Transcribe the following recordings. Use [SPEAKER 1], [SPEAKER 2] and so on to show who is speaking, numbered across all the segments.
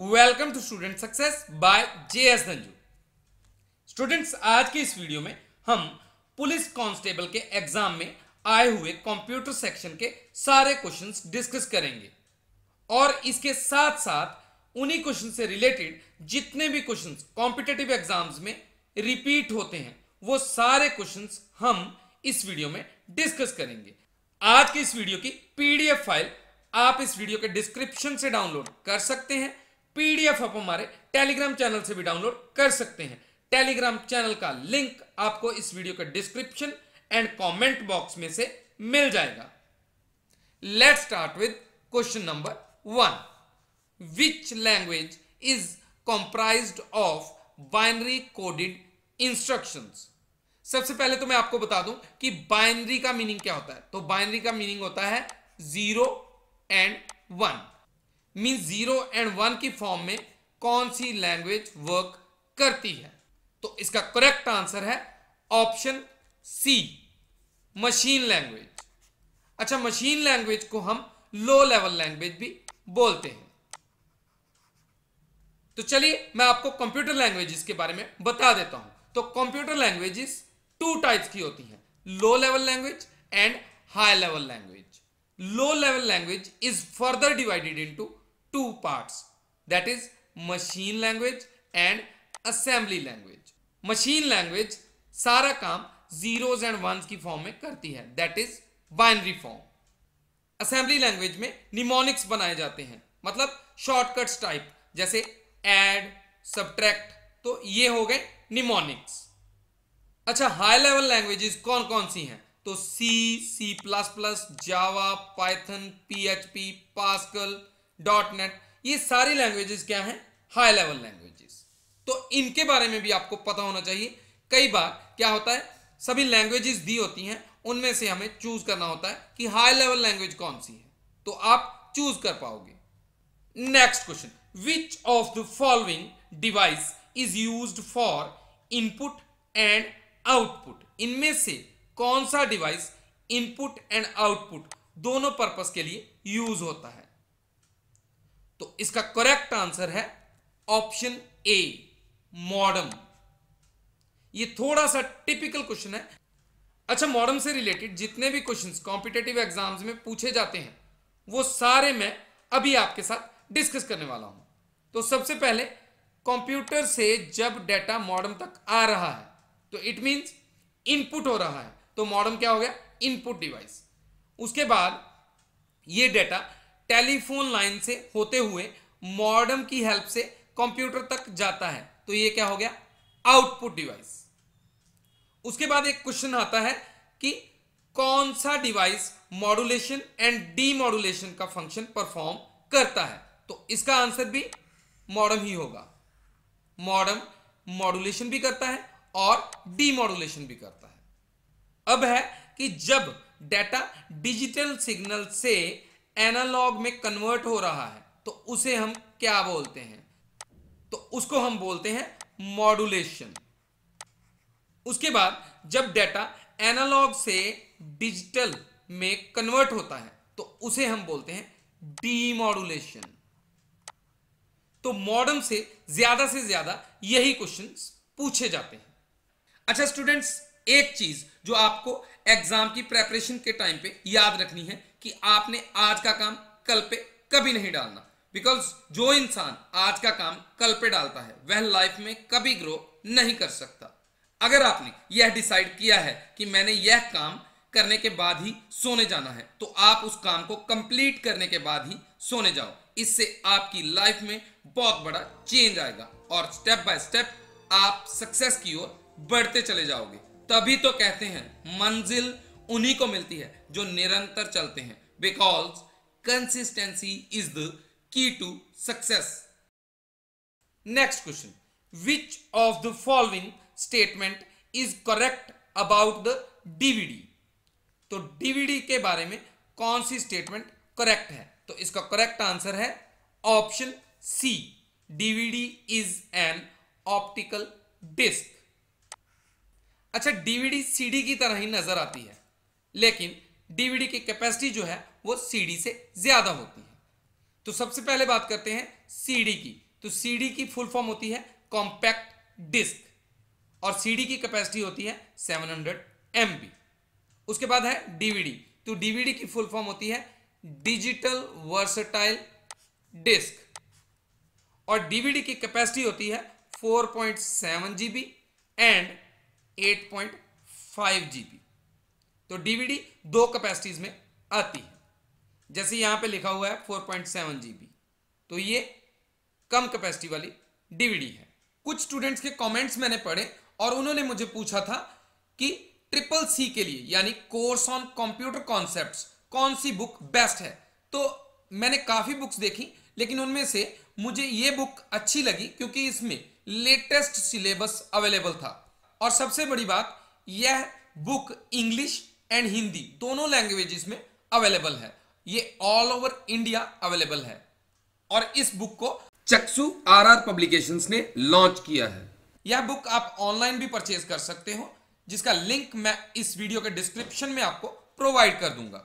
[SPEAKER 1] Welcome to student success by J S Dhanju students आज के इस वीडियो में हम पुलिस कांस्टेबल के एग्जाम में आए हुए कंप्यूटर सेक्शन के सारे क्वेश्चंस डिस्कस करेंगे और इसके साथ साथ उन्हीं क्वेश्चन से रिलेटेड जितने भी क्वेश्चंस कॉम्पिटेटिव एग्जाम्स में रिपीट होते हैं वो सारे क्वेश्चंस हम इस वीडियो में डिस्कस करेंगे आज की इस वीडियो की पीडीएफ फाइल आप इस वीडियो के डिस्क्रिप्शन से डाउनलोड कर सकते हैं पीडीएफ आप हमारे टेलीग्राम चैनल से भी डाउनलोड कर सकते हैं टेलीग्राम चैनल का लिंक आपको इस वीडियो के डिस्क्रिप्शन एंड कमेंट बॉक्स में से मिल जाएगा let start with question number one which language is comprise of binary coded instruction सबसे पहले तो मैं आपको बता दूं कि बाइनरी का मीनिंग क्या होता है तो बाइनरी का मीनिंग होता है zero and one mean zero and one की फॉर्म में कौन सी लैंग्वेज वर्क करती है तो इसका करेक्ट आंसर है ऑप्शन सी मशीन लैंग्वेज अच्छा मशीन लैंग्वेज को हम लो लेवल लैंग्वेज भी बोलते हैं तो चलिए मैं आपको कंप्यूटर लैंग्वेजेस के बारे में बता देता हूं तो कंप्यूटर लैंग्वेजेस टू टाइप्स की होती हैं low level language and high level language low level language is further divided into two parts that is machine language and assembly language. Machine language सारा काम zeros and ones की form में करती है that is binary form. Assembly language में mnemonics बनाए जाते हैं मतलब शॉर्टकट्स टाइप जैसे एड सब्ट्रैक्ट तो ये हो गए निमोनिक्स अच्छा हाई लेवल लैंग्वेजेस कौन कौन सी हैं तो C C plus plus Java Python P H P Pascal dot net ये सारी लैंग्वेजेस क्या हैं हाई लेवल लैंग्वेजेस तो इनके बारे में भी आपको पता होना चाहिए कई बार क्या होता है सभी लैंग्वेजेस दी होती हैं उनमें से हमें चूज करना होता है कि हाई लेवल लैंग्वेज कौन सी है तो आप चूज कर पाओगे next question which of the following device is use for input and output इनमें से कौन सा डिवाइस इनपुट एंड आउटपुट दोनों पर्पस के लिए यूज होता है तो इसका करेक्ट आंसर है ऑप्शन ए मॉडर्म ये थोड़ा सा टिपिकल क्वेश्चन है अच्छा मॉडर्म से रिलेटेड जितने भी क्वेश्चन कॉम्पिटेटिव एग्जाम्स में पूछे जाते हैं वो सारे मैं अभी आपके साथ डिस्कस करने वाला हूं तो सबसे पहले कंप्यूटर से जब डेटा मॉडर्म तक आ रहा है तो इट मींस इनपुट हो रहा है तो मॉडर्म क्या हो गया इनपुट डिवाइस उसके बाद ये डेटा टेलीफोन लाइन से होते हुए मॉडम की हेल्प से कंप्यूटर तक जाता है तो ये क्या हो गया आउटपुट डिवाइस उसके बाद एक क्वेश्चन आता है कि कौन सा डिवाइस मॉडुलेशन एंड डीमॉडुलेशन का फंक्शन परफॉर्म करता है तो इसका आंसर भी मॉडम ही होगा मॉडम मॉडुलेशन भी करता है और डीमॉडुलेशन भी करता है अब है कि जब डेटा डिजिटल सिग्नल से एनालॉग में कन्वर्ट हो रहा है तो उसे हम क्या बोलते हैं तो उसको हम बोलते हैं मॉडुलेशन उसके बाद जब डेटा एनालॉग से डिजिटल में कन्वर्ट होता है तो उसे हम बोलते हैं डीमॉड्यूलेशन तो मॉडर्न से ज्यादा से ज्यादा यही क्वेश्चन पूछे जाते हैं अच्छा स्टूडेंट्स एक चीज जो आपको एग्जाम की प्रेपरेशन के टाइम पे याद रखनी है कि आपने आज का काम कल पे कभी नहीं डालना बिकॉज जो इंसान आज का काम कल पे डालता है वह लाइफ में कभी ग्रो नहीं कर सकता अगर आपने यह डिसाइड किया है कि मैंने यह काम करने के बाद ही सोने जाना है तो आप उस काम को कंप्लीट करने के बाद ही सोने जाओ इससे आपकी लाइफ में बहुत बड़ा चेंज आएगा और स्टेप बाय स्टेप आप सक्सेस की ओर बढ़ते चले जाओगे तभी तो कहते हैं मंजिल उन्हीं को मिलती है जो निरंतर चलते हैं because consistency is the key to success next question which of the following statement is correct about the DVD तो डीवीडी के बारे में कौन सी स्टेटमेंट करेक्ट है तो इसका करेक्ट आंसर है option C DVD is an optical disc अच्छा डीवीडी सीडी की तरह ही नजर आती है लेकिन डीवीडी की कैपेसिटी जो है वो सीडी से ज्यादा होती है तो सबसे पहले बात करते हैं सीडी की तो सीडी की फुल फॉर्म होती है कॉम्पैक्ट डिस्क और सीडी की कैपेसिटी होती है 700 हंड्रेड उसके बाद है डीवीडी तो डीवीडी की फुल फॉर्म होती है डिजिटल वर्सटाइल डिस्क और डीवीडी की कैपेसिटी होती है 4.7 जीबी एंड 8.5 जीबी तो डीवीडी दो कैपेसिटीज में आती है जैसे यहां पे लिखा हुआ है 4.7 पॉइंट तो ये कम कैपेसिटी वाली डीवीडी है कुछ स्टूडेंट्स के कमेंट्स मैंने पढ़े और उन्होंने मुझे पूछा था कि ट्रिपल सी के लिए यानी कोर्स ऑन कंप्यूटर कॉन्सेप्ट कौन सी बुक बेस्ट है तो मैंने काफी बुक्स देखी लेकिन उनमें से मुझे ये बुक अच्छी लगी क्योंकि इसमें लेटेस्ट सिलेबस अवेलेबल था और सबसे बड़ी बात यह बुक इंग्लिश एंड हिंदी दोनों लैंग्वेजेस में अवेलेबल है ये ऑल ओवर इंडिया अवेलेबल है और इस बुक को चक्षु आरआर पब्लिकेशंस ने लॉन्च किया है यह बुक आप ऑनलाइन भी परचेज कर सकते हो जिसका लिंक मैं इस वीडियो के डिस्क्रिप्शन में आपको प्रोवाइड कर दूंगा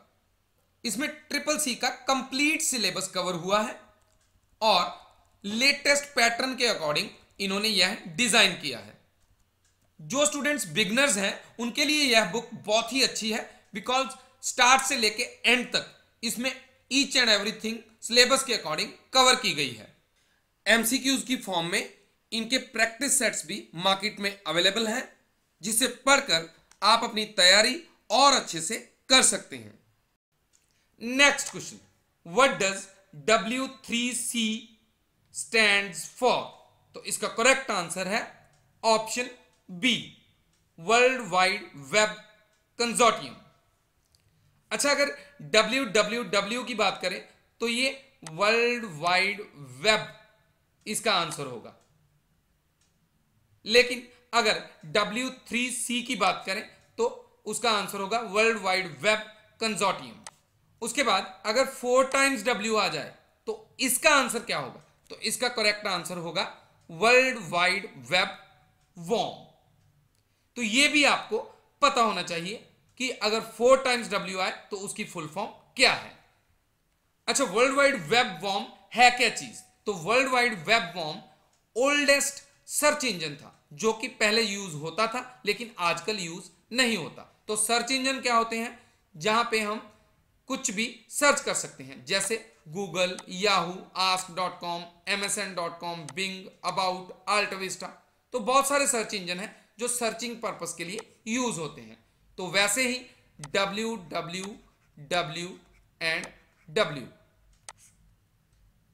[SPEAKER 1] इसमें ट्रिपल सी का कंप्लीट सिलेबस कवर हुआ है और लेटेस्ट पैटर्न के अकॉर्डिंग इन्होंने यह डिजाइन किया है जो स्टूडेंट्स बिगनर्स हैं उनके लिए यह बुक बहुत ही अच्छी है बिकॉज स्टार्ट से लेके एंड तक इसमें ईच एंड एवरीथिंग सिलेबस के अकॉर्डिंग कवर की गई है एमसीक्यूज की फॉर्म में इनके प्रैक्टिस सेट्स भी मार्केट में अवेलेबल हैं जिसे पढ़कर आप अपनी तैयारी और अच्छे से कर सकते हैं next question what does W three C stand for तो इसका करेक्ट आंसर है option B world wide web consortium अच्छा अगर डब्ल्यू डब्ल्यू डब्ल्यू की बात करें तो ये वर्ल्ड वाइड वेब इसका आंसर होगा लेकिन अगर डब्ल्यू थ्री सी की बात करें तो उसका आंसर होगा वर्ल्ड वाइड वेब कंजोटियम उसके बाद अगर फोर टाइम्स डब्ल्यू आ जाए तो इसका आंसर क्या होगा तो इसका करेक्ट आंसर होगा वर्ल्ड वाइड वेब वॉम तो ये भी आपको पता होना चाहिए कि अगर फोर टाइम्स डब्ल्यू आई तो उसकी फुल फॉर्म क्या है अच्छा वर्ल्ड वाइड वेब वॉर्म है क्या चीज तो world wide web worm oldest search engine था जो कि पहले यूज होता था लेकिन आजकल यूज नहीं होता तो सर्च इंजन क्या होते हैं जहां पे हम कुछ भी सर्च कर सकते हैं जैसे Google Yahoo Ask dot com M S N dot com Bing about AltaVista तो बहुत सारे सर्च इंजन हैं जो सर्चिंग पर्पज के लिए यूज होते हैं तो वैसे ही W W W and W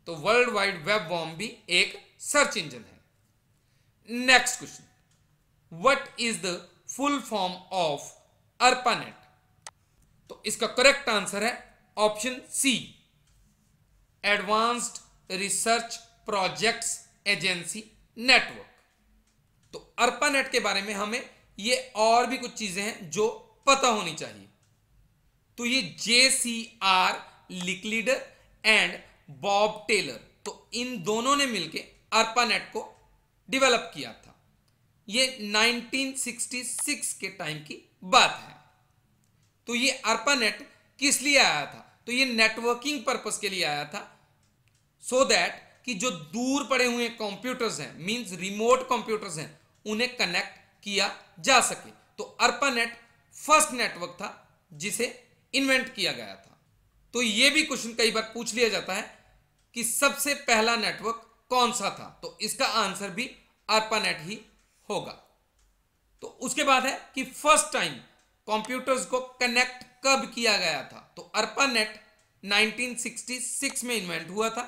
[SPEAKER 1] तो वर्ल्ड वाइड वेब वॉम भी एक सर्च इंजन है next question what is the full form of ARPANET तो इसका करेक्ट आंसर है option C advanced research projects agency network तो अर्पा नेट के बारे में हमें ये और भी कुछ चीजें हैं जो पता होनी चाहिए तो ये J C R Licklider and Bob Taylor तो इन दोनों ने मिलकर अर्पानेट को डेवलप किया था ये 1966 के टाइम की बात है तो ये अर्पानेट किस लिए आया था तो ये नेटवर्किंग पर्पस के लिए आया था सो so दैट कि जो दूर पड़े हुए कंप्यूटर्स हैं मींस रिमोट कंप्यूटर्स हैं उन्हें कनेक्ट किया जा सके तो अर्पानेट फर्स्ट नेटवर्क था जिसे इन्वेंट किया गया था तो यह भी क्वेश्चन कई बार पूछ लिया जाता है कि सबसे पहला नेटवर्क कौन सा था तो इसका आंसर भी अर्पानेट ही होगा तो उसके बाद है कि फर्स्ट टाइम कंप्यूटर्स को कनेक्ट कब किया गया था तो अर्पानेट 1966 में इन्वेंट हुआ था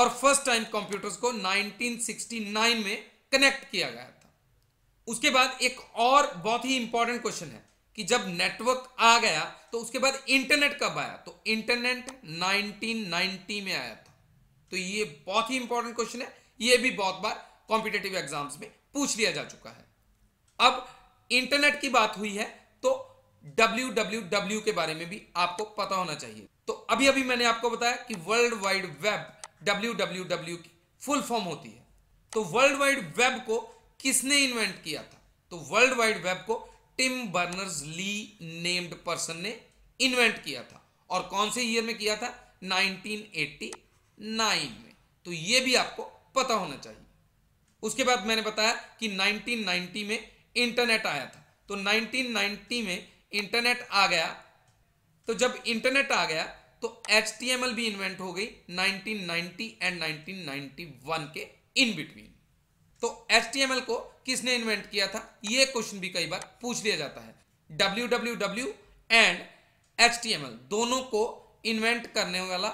[SPEAKER 1] और फर्स्ट टाइम कंप्यूटर्स को 1969 में कनेक्ट किया गया था उसके बाद एक और बहुत ही इंपॉर्टेंट क्वेश्चन है कि जब नेटवर्क आ गया तो उसके बाद इंटरनेट कब आया तो इंटरनेट 1990 में आया था तो ये बहुत ही इंपॉर्टेंट क्वेश्चन है ये भी बहुत बार कॉम्पिटेटिव एग्जाम्स में पूछ लिया जा चुका है अब इंटरनेट की बात हुई है तो डब्ल्यू के बारे में भी आपको पता होना चाहिए तो अभी अभी मैंने आपको बताया कि वर्ल्ड वाइड वेब डब्ल्यू की फुल फॉर्म होती है तो वर्ल्ड वाइड वेब को किसने इन्वेंट किया था तो वर्ल्ड वाइड वेब को Tim Berners Lee named person ने इन्वेंट किया था और कौन से ईयर में किया था 1989 में तो ये भी आपको पता होना चाहिए उसके बाद मैंने बताया कि 1990 में इंटरनेट आया था तो 1990 में इंटरनेट आ गया तो जब इंटरनेट आ गया तो एच भी इन्वेंट हो गई 1990 एंड 1991 के इन बिटवीन तो एच को किसने इन्वेंट किया था यह क्वेश्चन भी कई बार पूछ लिया जाता है डब्ल्यू एंड एच दोनों को इन्वेंट करने वाला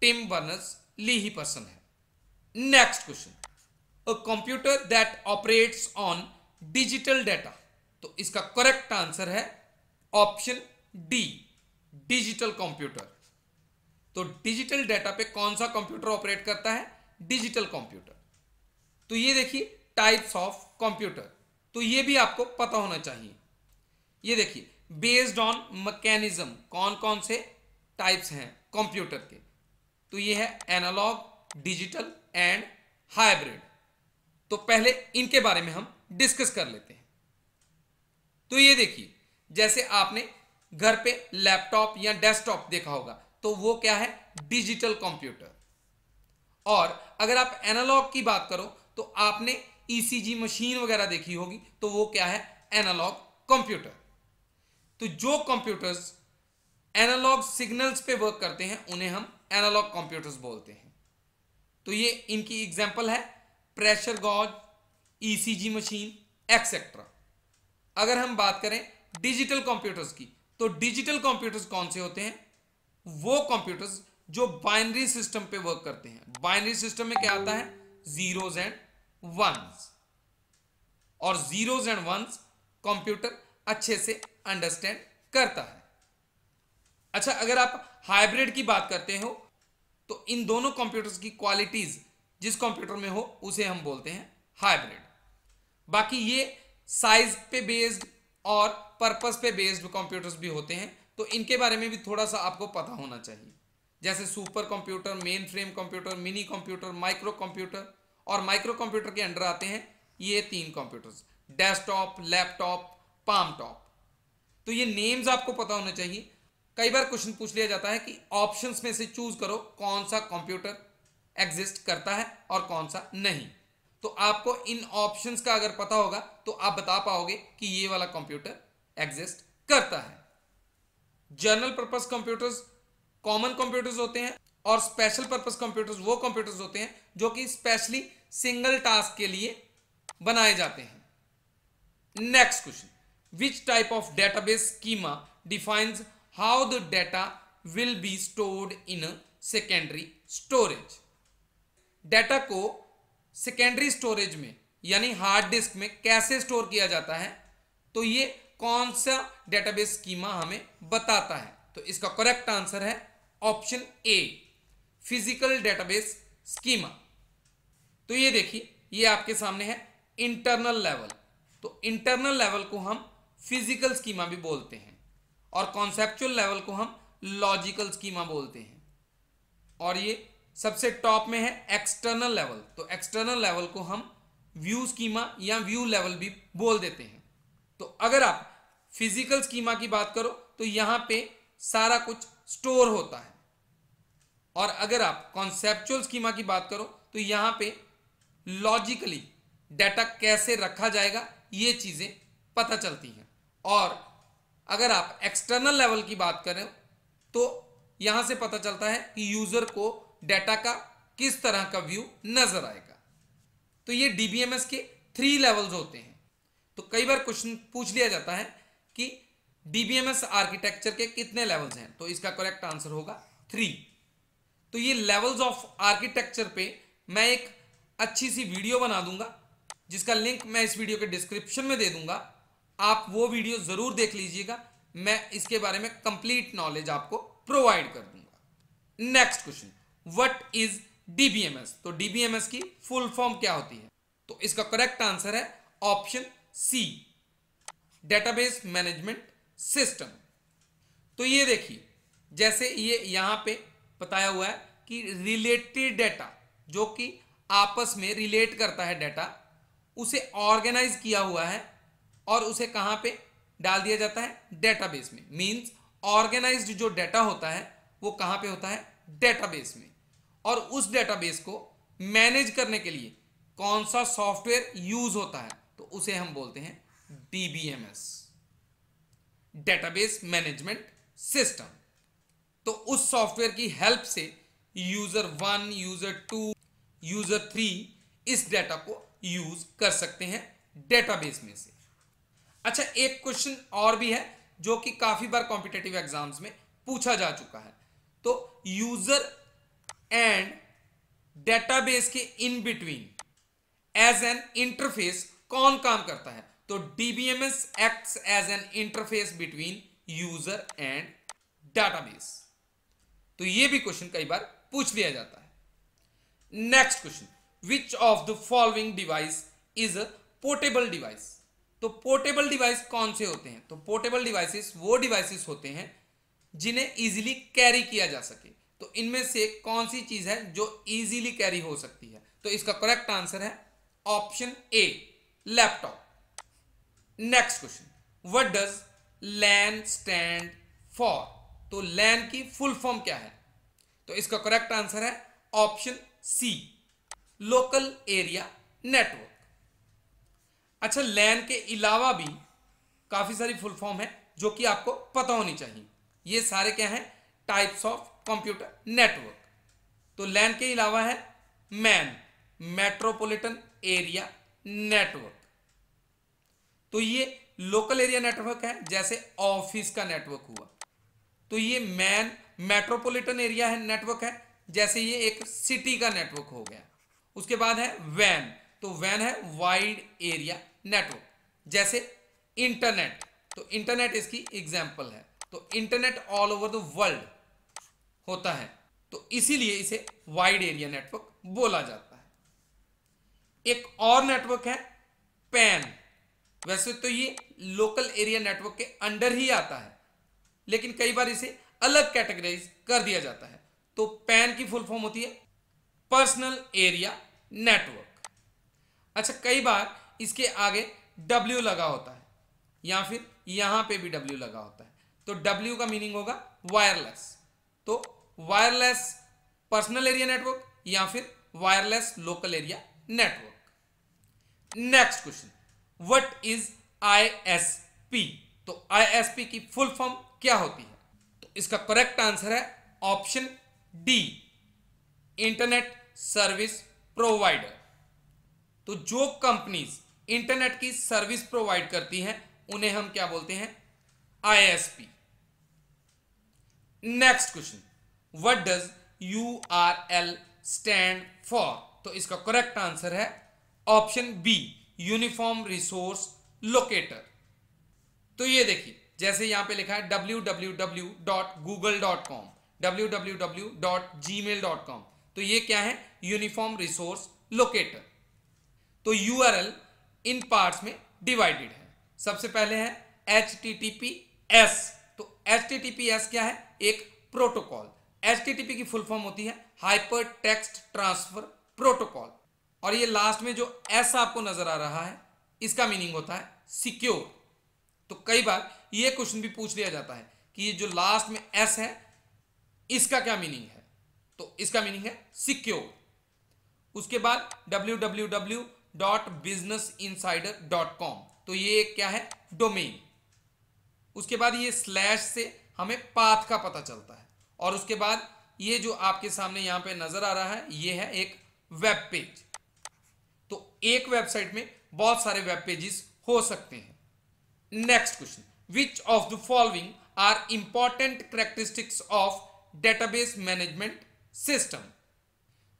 [SPEAKER 1] टिम बर्नर्स ली ही पर्सन है next question a computer that operates on digital data तो इसका करेक्ट आंसर है ऑप्शन डी डिजिटल कंप्यूटर तो डिजिटल डेटा पे कौन सा कंप्यूटर ऑपरेट करता है डिजिटल कंप्यूटर तो ये देखिए टाइप्स ऑफ कंप्यूटर तो ये भी आपको पता होना चाहिए ये देखिए बेस्ड ऑन मैकेनिज्म कौन कौन से टाइप्स हैं कंप्यूटर के तो ये है एनालॉग डिजिटल एंड हाइब्रिड तो पहले इनके बारे में हम डिस्कस कर लेते हैं तो ये देखिए जैसे आपने घर पे लैपटॉप या डेस्कटॉप देखा होगा तो वो क्या है डिजिटल कंप्यूटर और अगर आप एनालॉग की बात करो तो आपने ईसीजी e मशीन वगैरह देखी होगी तो वो क्या है एनालॉग कंप्यूटर तो जो कंप्यूटर्स एनालॉग सिग्नल्स पे वर्क करते हैं उन्हें हम एनालॉग कंप्यूटर्स बोलते हैं तो ये इनकी एग्जाम्पल है pressure gauge ECG machine etcetera अगर हम बात करें डिजिटल कंप्यूटर्स की तो डिजिटल कंप्यूटर्स कौन से होते हैं वो कंप्यूटर्स जो बाइनरी सिस्टम पे वर्क करते हैं बाइनरी सिस्टम में क्या आता है जीरोज एंड वंस और जीरोज एंड वंस कंप्यूटर अच्छे से अंडरस्टैंड करता है अच्छा अगर आप हाइब्रिड की बात करते हो तो इन दोनों कंप्यूटर्स की क्वालिटीज जिस कंप्यूटर में हो उसे हम बोलते हैं हाइब्रिड बाकी ये साइज पे बेस्ड और पर्पस पे बेस्ड कंप्यूटर्स भी होते हैं तो इनके बारे में भी थोड़ा सा आपको पता होना चाहिए जैसे super computer mainframe computer mini computer micro computer और माइक्रो कंप्यूटर के अंडर आते हैं ये तीन computers desktop laptop palmtop तो ये नेम्स आपको पता होने चाहिए कई बार क्वेश्चन पूछ लिया जाता है कि ऑप्शंस में से चूज करो कौन सा कंप्यूटर एग्जिस्ट करता है और कौन सा नहीं तो आपको इन ऑप्शंस का अगर पता होगा तो आप बता पाओगे कि ये वाला कंप्यूटर एग्जिस्ट करता है general purpose computers common computers होते हैं और स्पेशल पर्पज कंप्यूटर्स वो कंप्यूटर्स होते हैं जो कि स्पेशली सिंगल टास्क के लिए बनाए जाते हैं next question which type of database schema defines how the data will be stored in secondary storage data को सेकेंडरी स्टोरेज में यानी हार्ड डिस्क में कैसे स्टोर किया जाता है तो ये कौन सा डेटाबेस स्कीमा हमें बताता है तो इसका करेक्ट आंसर है option A physical database schema तो ये देखिए ये आपके सामने है इंटरनल लेवल तो इंटरनल लेवल को हम फिजिकल स्कीमा भी बोलते हैं और कॉन्सेप्चुअल लेवल को हम लॉजिकल स्कीमा बोलते हैं और ये सबसे टॉप में है एक्सटर्नल लेवल तो एक्सटर्नल लेवल को हम व्यू स्कीमा या व्यू लेवल भी बोल देते हैं तो अगर आप फिजिकल स्कीमा की बात करो तो यहां पे सारा कुछ स्टोर होता है और अगर आप कॉन्सेप्चुअल स्कीमा की बात करो तो यहां पे लॉजिकली डाटा कैसे रखा जाएगा ये चीजें पता चलती हैं और अगर आप एक्सटर्नल लेवल की बात करें तो यहां से पता चलता है कि यूजर को डाटा का किस तरह का व्यू नजर आएगा तो ये डीबीएमएस के थ्री लेवल्स होते हैं तो कई बार क्वेश्चन पूछ लिया जाता है कि डीबीएमएस आर्किटेक्चर के कितने लेवल्स हैं तो इसका करेक्ट आंसर होगा थ्री तो ये लेवल्स ऑफ आर्किटेक्चर पे मैं एक अच्छी सी वीडियो बना दूंगा जिसका लिंक मैं इस वीडियो के डिस्क्रिप्शन में दे दूंगा आप वो वीडियो ज़रूर देख लीजिएगा मैं इसके बारे में कंप्लीट नॉलेज आपको प्रोवाइड कर दूंगा next question what is DBMS तो डीबीएमएस की फुल फॉर्म क्या होती है तो इसका करेक्ट आंसर है option C database management system तो ये देखिए जैसे ये यहां पे बताया हुआ है कि रिलेटेड डेटा जो कि आपस में रिलेट करता है डेटा उसे ऑर्गेनाइज किया हुआ है और उसे कहाँ पे डाल दिया जाता है डेटाबेस में मींस ऑर्गेनाइज्ड जो डेटा होता है वो कहाँ पे होता है डेटाबेस में और उस डेटाबेस को मैनेज करने के लिए कौन सा सॉफ्टवेयर यूज होता है तो उसे हम बोलते हैं डीबीएमएस डेटाबेस मैनेजमेंट सिस्टम तो उस सॉफ्टवेयर की हेल्प से user one user two user three इस डाटा को यूज़ कर सकते हैं डेटाबेस में से अच्छा एक क्वेश्चन और भी है जो कि काफ़ी बार कॉम्पिटेटिव एग्जाम्स में पूछा जा चुका है तो यूज़र एंड डेटाबेस के in between as an interface कौन काम करता है तो DBMS acts as an interface between user and database तो ये भी क्वेश्चन कई बार पूछ लिया जाता है next question which of the following device is a portable device तो पोर्टेबल डिवाइस कौन से होते हैं तो पोर्टेबल डिवाइसेस वो डिवाइसेस होते हैं जिन्हें इजीली कैरी किया जा सके तो इनमें से कौन सी चीज है जो इजीली कैरी हो सकती है तो इसका करेक्ट आंसर है option A laptop next question what does LAN stand for तो लैन की फुल फॉर्म क्या है तो इसका करेक्ट आंसर है option C local area network अच्छा लैन के अलावा भी काफ़ी सारी फुल फॉर्म है जो कि आपको पता होनी चाहिए ये सारे क्या हैं टाइप्स ऑफ कंप्यूटर नेटवर्क तो लैन के अलावा है मैन मेट्रोपॉलिटन एरिया नेटवर्क तो ये लोकल एरिया नेटवर्क है जैसे ऑफिस का नेटवर्क हुआ तो ये मैन मेट्रोपॉलिटन एरिया है नेटवर्क है जैसे ये एक सिटी का नेटवर्क हो गया उसके बाद है वैन तो वैन है वाइड एरिया नेटवर्क जैसे इंटरनेट तो इंटरनेट इसकी एग्जाम्पल है तो internet all over the world होता है तो इसीलिए इसे वाइड एरिया नेटवर्क बोला जाता है एक और नेटवर्क है पैन वैसे तो ये लोकल एरिया नेटवर्क के अंडर ही आता है लेकिन कई बार इसे अलग कैटेगराइज कर दिया जाता है तो पैन की फुल फॉर्म होती है पर्सनल एरिया नेटवर्क अच्छा कई बार इसके आगे डब्ल्यू लगा होता है या फिर यहां पे भी डब्ल्यू लगा होता है तो डब्ल्यू का मीनिंग होगा वायरलेस तो वायरलेस पर्सनल एरिया नेटवर्क या फिर wireless local area network next question what is ISP तो आईएसपी की फुल फॉर्म क्या होती है तो इसका करेक्ट आंसर है option D internet service provider तो जो कंपनीज इंटरनेट की सर्विस प्रोवाइड करती हैं उन्हें हम क्या बोलते हैं ISP next question what does U R L stand for तो इसका करेक्ट आंसर है option B uniform resource locator तो ये देखिए जैसे यहाँ पे लिखा है www.google.com www.gmail.com तो ये क्या है यूनिफॉर्म रिसोर्स लोकेटर तो यू इन पार्ट्स में डिवाइडेड है सबसे पहले है एच तो एच क्या है एक प्रोटोकॉल एच की फुल फॉर्म होती है हाइपर टेक्स्ट ट्रांसफर प्रोटोकॉल और ये लास्ट में जो एस आपको नजर आ रहा है इसका मीनिंग होता है सिक्योर तो कई बार ये क्वेश्चन भी पूछ लिया जाता है कि ये जो लास्ट में एस है इसका क्या मीनिंग है तो इसका मीनिंग है सिक्योर उसके बाद W W W dot Business Insider dot com तो ये क्या है डोमेन उसके बाद ये स्लैश से हमें पाथ का पता चलता है और उसके बाद ये जो आपके सामने यहां पे नजर आ रहा है ये है एक वेब पेज तो एक वेबसाइट में बहुत सारे वेब पेजेस हो सकते हैं next question which of the following are important characteristics of database management system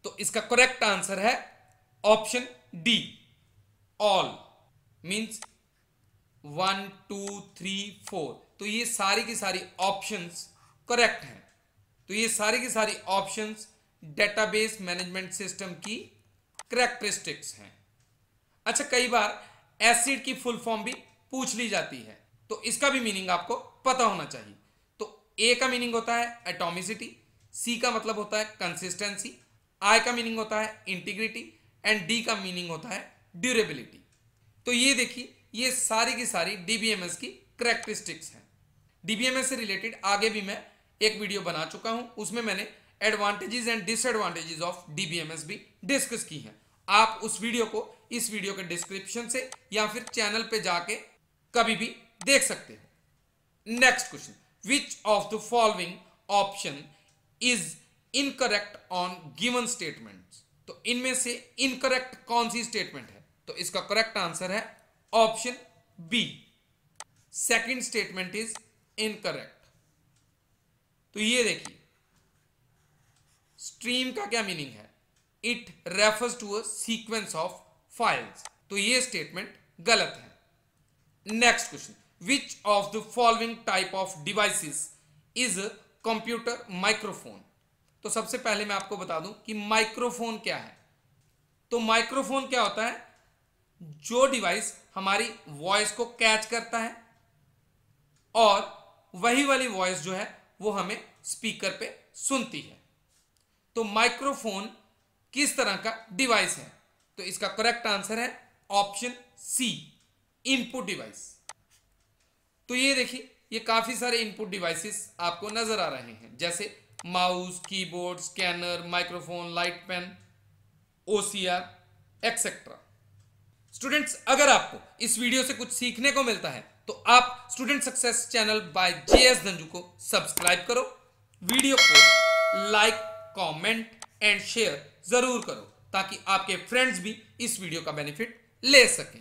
[SPEAKER 1] तो इसका करेक्ट आंसर है option D all means one two three four तो ये सारी की सारी ऑप्शंस करेक्ट हैं तो ये सारी की सारी ऑप्शंस डेटाबेस मैनेजमेंट सिस्टम की करेक्टरिस्टिक्स हैं अच्छा कई बार एसिड की फुल फॉर्म भी पूछ ली जाती है तो इसका भी मीनिंग आपको पता होना चाहिए तो ए का मीनिंग होता है एटोमिसिटी सी का मतलब होता है कंसिस्टेंसी आई का मीनिंग होता है इंटीग्रिटी एंड डी का मीनिंग होता है ड्यूरेबिलिटी तो ये देखिए ये सारी की सारी डीबीएमएस की करेक्टरिस्टिक्स हैं डीबीएमएस से रिलेटेड आगे भी मैं एक वीडियो बना चुका हूं उसमें मैंने advantages and disadvantages of DBMS भी डिस्कस की हैं आप उस वीडियो को इस वीडियो के डिस्क्रिप्शन से या फिर चैनल पे जाके कभी भी देख सकते हो next question which of the following option is incorrect on given statement तो इनमें से इनकरेक्ट कौन सी स्टेटमेंट है तो इसका करेक्ट आंसर है option B second statement is incorrect तो ये देखिए स्ट्रीम का क्या मीनिंग है it refers to a sequence of files तो ये स्टेटमेंट गलत है next question which of the following type of devices is computer microphone तो सबसे पहले मैं आपको बता दूं कि माइक्रोफोन क्या है तो माइक्रोफोन क्या होता है जो डिवाइस हमारी वॉइस को कैच करता है और वही वाली वॉइस जो है वो हमें स्पीकर पे सुनती है तो माइक्रोफोन किस तरह का डिवाइस है तो इसका करेक्ट आंसर है ऑप्शन सी इनपुट डिवाइस तो ये देखिए ये काफ़ी सारे इनपुट डिवाइसेस आपको नज़र आ रहे हैं जैसे mouse keyboard scanner microphone light pen OCR etcetera students अगर आपको इस वीडियो से कुछ सीखने को मिलता है तो आप student success channel by S Dhanju को सब्सक्राइब करो वीडियो को लाइक कमेंट एंड शेयर जरूर करो ताकि आपके फ्रेंड्स भी इस वीडियो का बेनिफिट ले सकें